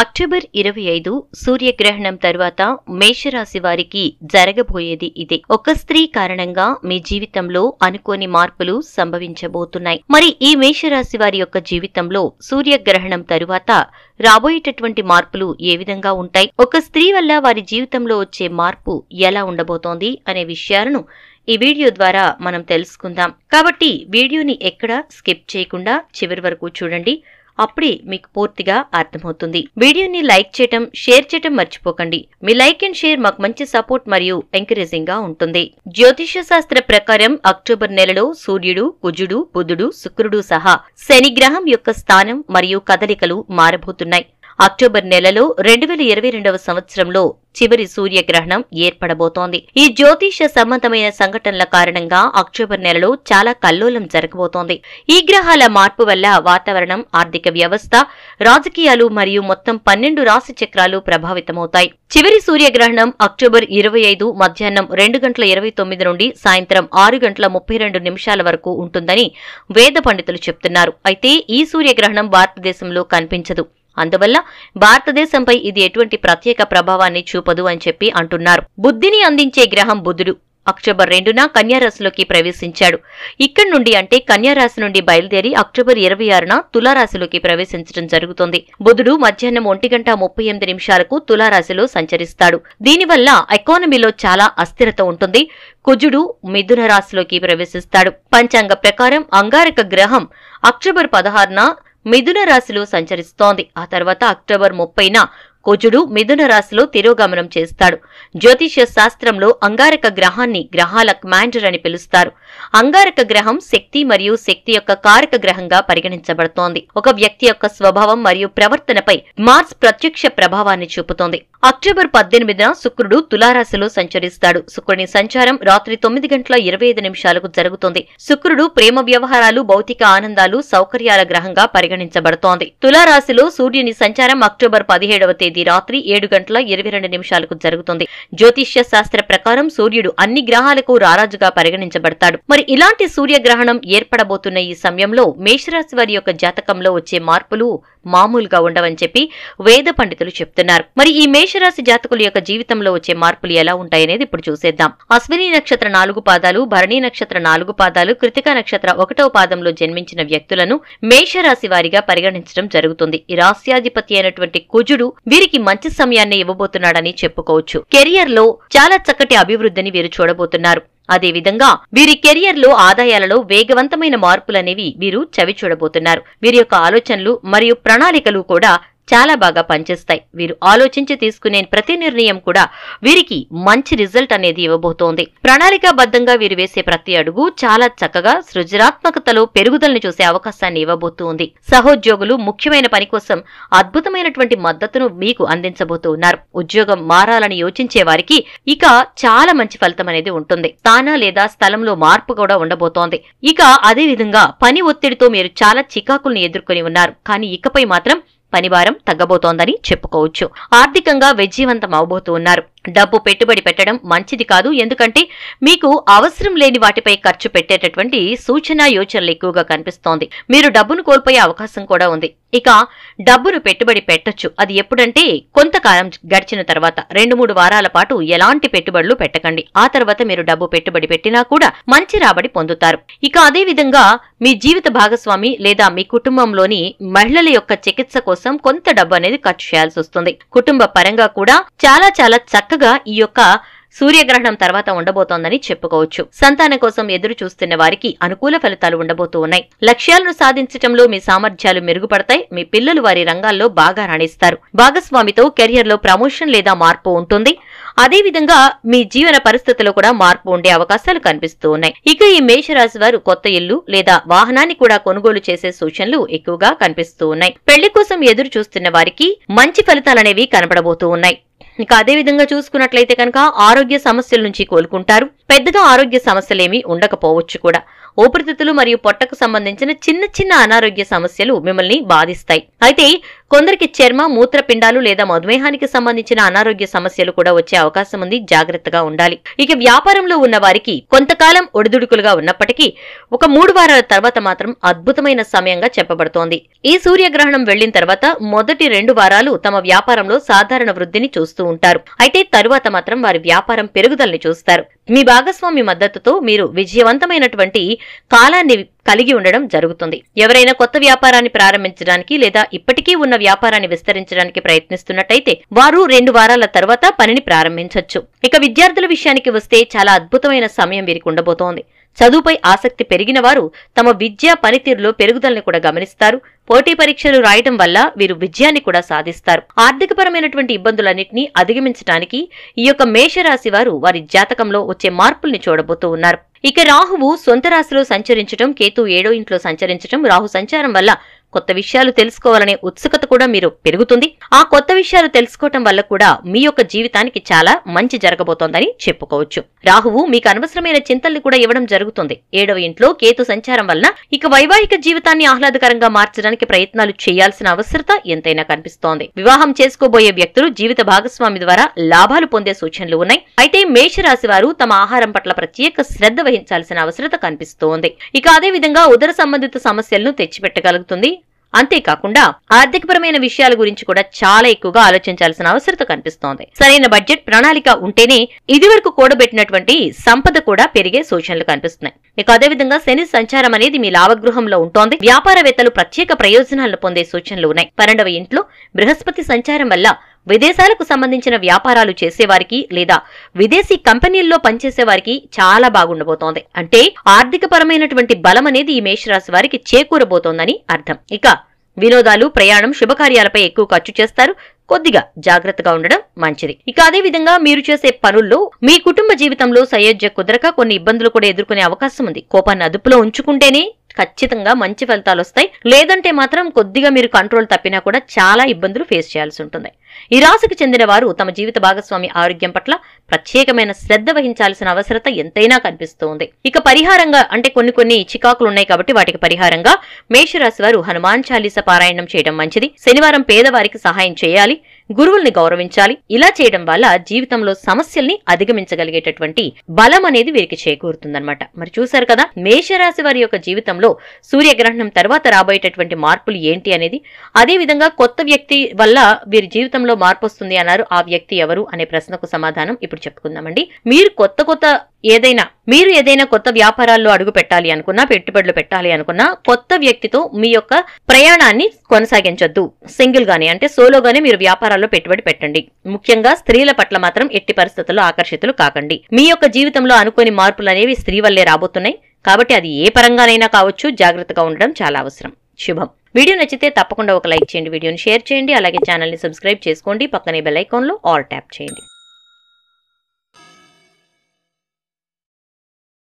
October ఇరవై ఐదు సూర్యగ్రహణం తర్వాత మేషరాశి వారికి జరగబోయేది ఇదే ఒక స్త్రీ కారణంగా మీ జీవితంలో అనుకోని మార్పులు సంభవించబోతున్నాయి మరి ఈ మేషరాశి వారి యొక్క జీవితంలో సూర్యగ్రహణం తరువాత రాబోయేటటువంటి మార్పులు ఏ విధంగా ఉంటాయి ఒక స్త్రీ వల్ల వారి జీవితంలో వచ్చే మార్పు ఎలా ఉండబోతోంది అనే విషయాలను ఈ వీడియో ద్వారా మనం తెలుసుకుందాం కాబట్టి వీడియోని ఎక్కడ స్కిప్ చేయకుండా చివరి వరకు చూడండి అప్పుడే మీకు పూర్తిగా అర్థమవుతుంది వీడియోని లైక్ చేయటం షేర్ చేయటం మర్చిపోకండి మీ లైక్ అండ్ షేర్ మాకు మంచి సపోర్ట్ మరియు ఎంకరేజింగ్ గా ఉంటుంది జ్యోతిష శాస్త్ర ప్రకారం అక్టోబర్ నెలలో సూర్యుడు కుజుడు బుధుడు శుక్రుడు సహా శనిగ్రహం యొక్క స్థానం మరియు కదలికలు మారబోతున్నాయి అక్టోబర్ నెలలో రెండు వేల ఇరవై రెండవ సంవత్సరంలో చివరి సూర్యగ్రహణం ఏర్పడబోతోంది ఈ జ్యోతిష సంబంధమైన సంఘటనల కారణంగా అక్టోబర్ నెలలో చాలా కల్లోలం జరగబోతోంది ఈ గ్రహాల మార్పు వల్ల వాతావరణం ఆర్థిక వ్యవస్థ రాజకీయాలు మరియు మొత్తం పన్నెండు రాశి చక్రాలు ప్రభావితమవుతాయి చివరి సూర్యగ్రహణం అక్టోబర్ ఇరవై ఐదు మధ్యాహ్నం రెండు గంటల ఇరవై తొమ్మిది నుండి సాయంత్రం ఆరు గంటల ముప్పై రెండు నిమిషాల వరకు ఉంటుందని వేద పండితులు చెప్తున్నారు అయితే ఈ సూర్యగ్రహణం భారతదేశంలో కనిపించదు అందువల్ల భారతదేశంపై ఇది ఎటువంటి ప్రత్యేక ప్రభావాన్ని చూపదు అని చెప్పి అంటున్నారు బుద్ధిని అందించే గ్రహం బుధుడు అక్టోబర్ రెండున కన్యారాశిలోకి ప్రవేశించాడు ఇక్కడి నుండి అంటే కన్యారాశి నుండి బయలుదేరి అక్టోబర్ ఇరవై ఆరున తులారాశిలోకి ప్రవేశించడం జరుగుతుంది బుధుడు మధ్యాహ్నం ఒంటి గంట ముప్పై ఎనిమిది నిమిషాలకు తులారాశిలో సంచరిస్తాడు దీనివల్ల ఎకానమీలో చాలా అస్థిరత ఉంటుంది కుజుడు మిథున రాశిలోకి ప్రవేశిస్తాడు పంచాంగ ప్రకారం అంగారక గ్రహం అక్టోబర్ పదహారున మిథున రాశిలో సంచరిస్తోంది ఆ తర్వాత అక్టోబర్ ముప్పైన కుజుడు మిథున రాశిలో తిరోగమనం చేస్తాడు జ్యోతిష్య శాస్త్రంలో అంగారక గ్రహాన్ని గ్రహాల కమాండర్ అని పిలుస్తారు అంగారక గ్రహం శక్తి మరియు శక్తి యొక్క కారక గ్రహంగా పరిగణించబడుతోంది ఒక వ్యక్తి యొక్క స్వభావం మరియు ప్రవర్తనపై మార్స్ ప్రత్యక్ష ప్రభావాన్ని చూపుతోంది అక్టోబర్ పద్దెనిమిదిన శుక్రుడు తులారాశిలో సంచరిస్తాడు శుక్రుని సంచారం రాత్రి తొమ్మిది గంటల ఇరవై ఐదు నిమిషాలకు జరుగుతుంది శుక్రుడు ప్రేమ వ్యవహారాలు భౌతిక ఆనందాలు సౌకర్యాల గ్రహంగా పరిగణించబడుతోంది తులారాశిలో సూర్యుని సంచారం అక్టోబర్ పదిహేడవ తేదీ రాత్రి ఏడు గంటల ఇరవై రెండు నిమిషాలకు జరుగుతుంది జ్యోతిష్య శాస్త్ర ప్రకారం సూర్యుడు అన్ని గ్రహాలకు రారాజుగా పరిగణించబడతాడు మరి ఇలాంటి సూర్యగ్రహణం ఏర్పడబోతున్న ఈ సమయంలో మేషరాశి వారి యొక్క జాతకంలో వచ్చే మార్పులు మామూలుగా ఉండవని చెప్పి వేద పండితులు చెప్తున్నారు మరి ఈ మేష మేషరాశి జాతకుల యొక్క జీవితంలో వచ్చే మార్పులు ఎలా ఉంటాయనేది ఇప్పుడు చూసేద్దాం అశ్విని నక్షత్ర నాలుగు పాదాలు భరణి నక్షత్ర నాలుగు పాదాలు కృతికా నక్షత్ర ఒకటవ పాదంలో జన్మించిన వ్యక్తులను మేషరాశి వారిగా పరిగణించడం జరుగుతుంది ఈ రాస్యాధిపతి అయినటువంటి కుజుడు వీరికి మంచి సమయాన్ని ఇవ్వబోతున్నాడని చెప్పుకోవచ్చు కెరియర్ లో చాలా చక్కటి అభివృద్ధిని వీరు చూడబోతున్నారు అదేవిధంగా వీరి కెరియర్ లో ఆదాయాలలో వేగవంతమైన మార్పులనేవి వీరు చవి చూడబోతున్నారు వీరి యొక్క ఆలోచనలు మరియు ప్రణాళికలు కూడా చాలా బాగా పనిచేస్తాయి వీరు ఆలోచించి తీసుకునే ప్రతి నిర్ణయం కూడా వీరికి మంచి రిజల్ట్ అనేది ఇవ్వబోతోంది ప్రణాళికాబద్ధంగా వీరు వేసే ప్రతి అడుగు చాలా చక్కగా సృజనాత్మకతలో పెరుగుదలను చూసే అవకాశాన్ని ఇవ్వబోతోంది సహోద్యోగులు ముఖ్యమైన పని కోసం అద్భుతమైనటువంటి మద్దతును మీకు అందించబోతున్నారు ఉద్యోగం మారాలని యోచించే వారికి ఇక చాలా మంచి ఫలితం అనేది ఉంటుంది స్థాన లేదా స్థలంలో మార్పు కూడా ఉండబోతోంది ఇక అదేవిధంగా పని ఒత్తిడితో మీరు చాలా చికాకులను ఎదుర్కొని ఉన్నారు కానీ ఇకపై మాత్రం పనివారం తగ్గబోతోందని చెప్పుకోవచ్చు ఆర్థికంగా విజయవంతం అవబోతూ ఉన్నారు డబ్బు పెట్టుబడి పెట్టడం మంచిది కాదు ఎందుకంటే మీకు అవసరం లేని వాటిపై ఖర్చు పెట్టేటటువంటి సూచన యోచనలు ఎక్కువగా కనిపిస్తోంది మీరు డబ్బును కోల్పోయే అవకాశం కూడా ఉంది ఇక డబ్బును పెట్టుబడి పెట్టొచ్చు అది ఎప్పుడంటే కొంతకాలం గడిచిన తర్వాత రెండు మూడు వారాల పాటు ఎలాంటి పెట్టుబడులు పెట్టకండి ఆ తర్వాత మీరు డబ్బు పెట్టుబడి పెట్టినా కూడా మంచి రాబడి పొందుతారు ఇక అదే విధంగా మీ జీవిత భాగస్వామి లేదా మీ కుటుంబంలోని మహిళల యొక్క చికిత్స కోసం కొంత డబ్బు అనేది ఖర్చు చేయాల్సి వస్తుంది కుటుంబ పరంగా కూడా చాలా చాలా చక్క చక్కగా ఈ యొక్క సూర్యగ్రహణం తర్వాత ఉండబోతోందని చెప్పుకోవచ్చు సంతానం కోసం ఎదురు చూస్తున్న వారికి అనుకూల ఫలితాలు ఉండబోతూ ఉన్నాయి లక్ష్యాలను సాధించటంలో మీ సామర్థ్యాలు మెరుగుపడతాయి మీ పిల్లలు వారి రంగాల్లో బాగా రాణిస్తారు భాగస్వామితో కెరియర్ లో ప్రమోషన్ లేదా మార్పు ఉంటుంది అదేవిధంగా మీ జీవన పరిస్థితుల్లో కూడా మార్పు ఉండే అవకాశాలు కనిపిస్తూ ఉన్నాయి ఇక ఈ మేషరాశి వారు కొత్త ఇల్లు లేదా వాహనాన్ని కూడా కొనుగోలు చేసే సూచనలు ఎక్కువగా కనిపిస్తూ ఉన్నాయి పెళ్లి కోసం ఎదురు చూస్తున్న వారికి మంచి ఫలితాలనేవి కనబడబోతూ ఉన్నాయి ఇంకా అదేవిధంగా చూసుకున్నట్లయితే కనుక ఆరోగ్య సమస్యల నుంచి కోలుకుంటారు పెద్దగా ఆరోగ్య సమస్యలేమీ ఉండకపోవచ్చు కూడా ఊపిరితిత్తులు మరియు పొట్టకు సంబంధించిన చిన్న చిన్న అనారోగ్య సమస్యలు మిమ్మల్ని బాధిస్తాయి అయితే కొందరికి చర్మ మూత్రపిండాలు లేదా మధుమేహానికి సంబంధించిన అనారోగ్య సమస్యలు కూడా వచ్చే అవకాశం ఉంది జాగ్రత్తగా ఉండాలి ఇక వ్యాపారంలో ఉన్న వారికి కొంతకాలం ఒడిదుడుకులుగా ఉన్నప్పటికీ ఒక మూడు వారాల తర్వాత మాత్రం అద్భుతమైన సమయంగా చెప్పబడుతోంది ఈ సూర్యగ్రహణం వెళ్లిన తర్వాత మొదటి రెండు వారాలు తమ వ్యాపారంలో సాధారణ వృద్ధిని చూస్తూ ఉంటారు అయితే తరువాత మాత్రం వారి వ్యాపారం పెరుగుదలని చూస్తారు మీ భాగస్వామి మద్దతుతో మీరు విజయవంతమైనటువంటి కాలాన్ని కలిగి ఉండడం జరుగుతుంది ఎవరైనా కొత్త వ్యాపారాన్ని ప్రారంభించడానికి లేదా ఇప్పటికీ ఉన్న వ్యాపారాన్ని విస్తరించడానికి ప్రయత్నిస్తున్నట్టయితే వారు రెండు వారాల తర్వాత పనిని ప్రారంభించవచ్చు ఇక విద్యార్థుల విషయానికి వస్తే చాలా అద్భుతమైన సమయం వీరికి ఉండబోతోంది చదువుపై ఆసక్తి పెరిగిన వారు తమ విద్యా పనితీరులో పెరుగుదలని కూడా గమనిస్తారు పోటీ పరీక్షలు రాయడం వల్ల వీరు విజయాన్ని కూడా సాధిస్తారు ఆర్థికపరమైనటువంటి ఇబ్బందులన్నింటినీ అధిగమించడానికి ఈ యొక్క మేషరాశి వారు వారి జాతకంలో వచ్చే మార్పుల్ని చూడబోతూ ఉన్నారు ఇక రాహువు సొంత రాశిలో సంచరించడం కేతు ఏడో ఇంట్లో సంచరించడం రాహు సంచారం వల్ల కొత్త విషయాలు తెలుసుకోవాలనే ఉత్సుకత కూడా మీరు పెరుగుతుంది ఆ కొత్త విషయాలు తెలుసుకోవటం వల్ల కూడా మీ యొక్క జీవితానికి చాలా మంచి జరగబోతోందని చెప్పుకోవచ్చు రాహువు మీకు అనవసరమైన చింతల్ని కూడా ఇవ్వడం జరుగుతుంది ఏడవ ఇంట్లో కేతు సంచారం వలన ఇక వైవాహిక జీవితాన్ని ఆహ్లాదకరంగా మార్చడానికి ప్రయత్నాలు చేయాల్సిన అవసరత ఎంతైనా కనిపిస్తోంది వివాహం చేసుకోబోయే వ్యక్తులు జీవిత భాగస్వామి ద్వారా లాభాలు పొందే సూచనలు ఉన్నాయి అయితే మేషరాశి వారు తమ ఆహారం పట్ల ప్రత్యేక శ్రద్ధ వహించాల్సిన అవసరత కనిపిస్తోంది ఇక అదే విధంగా ఉదర సంబంధిత సమస్యలను తెచ్చిపెట్టగలుగుతుంది అంతేకాకుండా ఆర్థికపరమైన విషయాల గురించి కూడా చాలా ఎక్కువగా ఆలోచించాల్సిన అవసరత కనిపిస్తోంది సరైన బడ్జెట్ ప్రణాళిక ఉంటేనే ఇదివరకు కూడబెట్టినటువంటి సంపద కూడా పెరిగే సూచనలు కనిపిస్తున్నాయి మీకు అదేవిధంగా శని సంచారం అనేది మీ లావగృహంలో ఉంటోంది వ్యాపారవేత్తలు ప్రత్యేక ప్రయోజనాలను పొందే సూచనలు ఉన్నాయి పన్నెండవ ఇంట్లో బృహస్పతి సంచారం వల్ల విదేశాలకు సంబంధించిన వ్యాపారాలు చేసేవారికి లేదా విదేశీ కంపెనీల్లో పనిచేసేవారికి చాలా బాగుండబోతోంది అంటే ఆర్థిక పరమైనటువంటి బలం అనేది ఈ మేషరాశి వారికి చేకూరబోతోందని అర్థం ఇక వినోదాలు ప్రయాణం శుభకార్యాలపై ఎక్కువ ఖర్చు చేస్తారు కొద్దిగా జాగ్రత్తగా ఉండడం మంచిది ఇక అదే విధంగా మీరు చేసే పనుల్లో మీ కుటుంబ జీవితంలో సయోధ్య కుదరక కొన్ని ఇబ్బందులు కూడా ఎదుర్కొనే అవకాశం ఉంది కోపాన్ని అదుపులో ఉంచుకుంటేనే ఖచ్చితంగా మంచి ఫలితాలు వస్తాయి లేదంటే మాత్రం కొద్దిగా మీరు కంట్రోల్ తప్పినా కూడా చాలా ఇబ్బందులు ఫేస్ చేయాల్సి ఉంటుంది ఈ రాశికి చెందిన వారు తమ జీవిత భాగస్వామి ఆరోగ్యం పట్ల ప్రత్యేకమైన శ్రద్ధ వహించాల్సిన అవసరత ఎంతైనా కనిపిస్తోంది ఇక పరిహారంగా అంటే కొన్ని కొన్ని చికాకులు ఉన్నాయి కాబట్టి వాటికి పరిహారంగా మేషరాశి వారు హనుమాన్ చాలీస పారాయణం చేయడం మంచిది శనివారం పేదవారికి సహాయం చేయాలి గురువుల్ని గౌరవించాలి ఇలా చేయడం వల్ల జీవితంలో సమస్యల్ని అధిగమించగలిగేటటువంటి బలం అనేది వీరికి చేకూరుతుందనమాట మరి చూశారు కదా మేషరాశి వారి యొక్క జీవితంలో సూర్యగ్రహణం తర్వాత రాబోయేటటువంటి మార్పులు ఏంటి అనేది అదేవిధంగా కొత్త వ్యక్తి వల్ల వీరి జీవితంలో మార్పు వస్తుంది అన్నారు ఆ వ్యక్తి ఎవరు అనే ప్రశ్నకు సమాధానం ఇప్పుడు చెప్పుకుందామండి మీరు కొత్త కొత్త ఏదైనా మీరు ఏదైనా కొత్త వ్యాపారాల్లో అడుగు పెట్టాలి అనుకున్నా పెట్టుబడులు పెట్టాలి అనుకున్నా కొత్త వ్యక్తితో మీ యొక్క ప్రయాణాన్ని కొనసాగించొద్దు సింగిల్ గానే అంటే సోలోగానే మీరు వ్యాపారాల్లో పెట్టుబడి పెట్టండి ముఖ్యంగా స్త్రీల పట్ల మాత్రం ఎట్టి పరిస్థితుల్లో ఆకర్షితులు కాకండి మీ యొక్క జీవితంలో అనుకోని మార్పులు అనేవి స్త్రీ వల్లే రాబోతున్నాయి కాబట్టి అది ఏ పరంగానైనా కావచ్చు జాగ్రత్తగా ఉండడం చాలా అవసరం శుభం వీడియో నచ్చితే తప్పకుండా ఒక లైక్ చేయండి వీడియోని షేర్ చేయండి అలాగే ఛానల్ని సబ్స్క్రైబ్ చేసుకోండి పక్కనే బెల్ ఐకాన్లో ఆల్ ట్యాప్ చేయండి